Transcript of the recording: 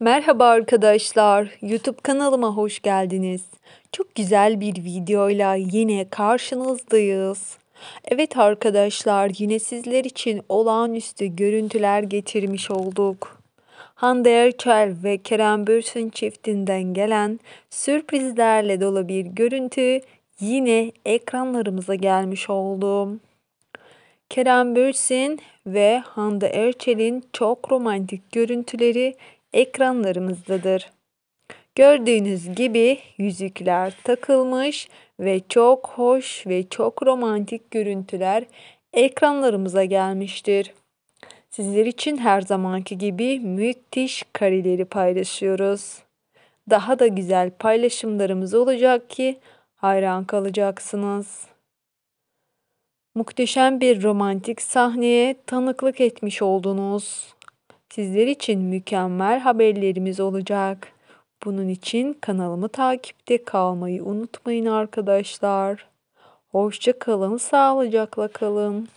Merhaba arkadaşlar, YouTube kanalıma hoş geldiniz. Çok güzel bir videoyla yine karşınızdayız. Evet arkadaşlar, yine sizler için olağanüstü görüntüler getirmiş olduk. Hande Erçel ve Kerem Bürsin çiftinden gelen sürprizlerle dolu bir görüntü yine ekranlarımıza gelmiş oldu. Kerem Bürsin ve Hande Erçel'in çok romantik görüntüleri ekranlarımızdadır. Gördüğünüz gibi yüzükler takılmış ve çok hoş ve çok romantik görüntüler ekranlarımıza gelmiştir. Sizler için her zamanki gibi müthiş kareleri paylaşıyoruz. Daha da güzel paylaşımlarımız olacak ki hayran kalacaksınız. Muhteşem bir romantik sahneye tanıklık etmiş oldunuz. Sizler için mükemmel haberlerimiz olacak. Bunun için kanalımı takipte kalmayı unutmayın arkadaşlar. Hoşça kalın, sağlıcakla kalın.